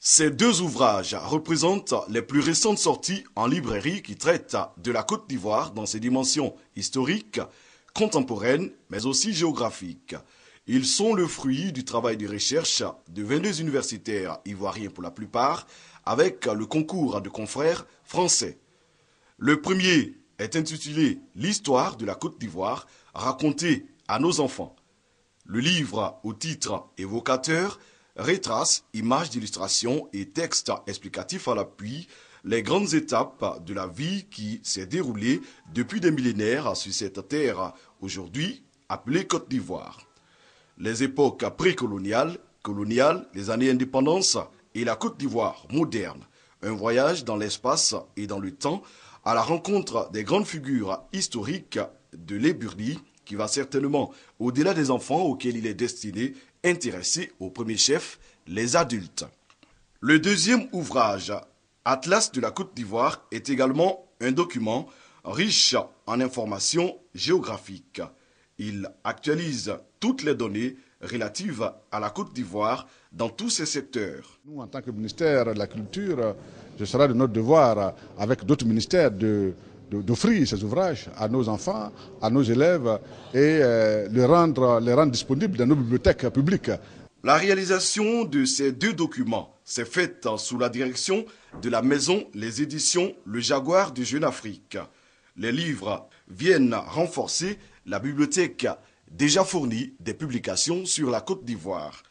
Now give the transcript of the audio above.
Ces deux ouvrages représentent les plus récentes sorties en librairie qui traitent de la Côte d'Ivoire dans ses dimensions historiques, contemporaines, mais aussi géographiques. Ils sont le fruit du travail de recherche de 22 universitaires ivoiriens pour la plupart, avec le concours de confrères français. Le premier est intitulé L'histoire de la Côte d'Ivoire racontée à nos enfants. Le livre, au titre évocateur, retrace, images d'illustration et textes explicatifs à l'appui, les grandes étapes de la vie qui s'est déroulée depuis des millénaires sur cette terre, aujourd'hui appelée Côte d'Ivoire. Les époques précoloniales, coloniales, les années indépendance et la Côte d'Ivoire moderne. Un voyage dans l'espace et dans le temps à la rencontre des grandes figures historiques de l'Éburnie qui va certainement au-delà des enfants auxquels il est destiné intéressés au premier chef les adultes. Le deuxième ouvrage, Atlas de la Côte d'Ivoire, est également un document riche en informations géographiques. Il actualise toutes les données relatives à la Côte d'Ivoire dans tous ses secteurs. Nous, en tant que ministère de la Culture, ce sera de notre devoir, avec d'autres ministères, de d'offrir ces ouvrages à nos enfants, à nos élèves et euh, les, rendre, les rendre disponibles dans nos bibliothèques publiques. La réalisation de ces deux documents s'est faite sous la direction de la maison Les éditions Le Jaguar du Jeune Afrique. Les livres viennent renforcer la bibliothèque déjà fournie des publications sur la Côte d'Ivoire.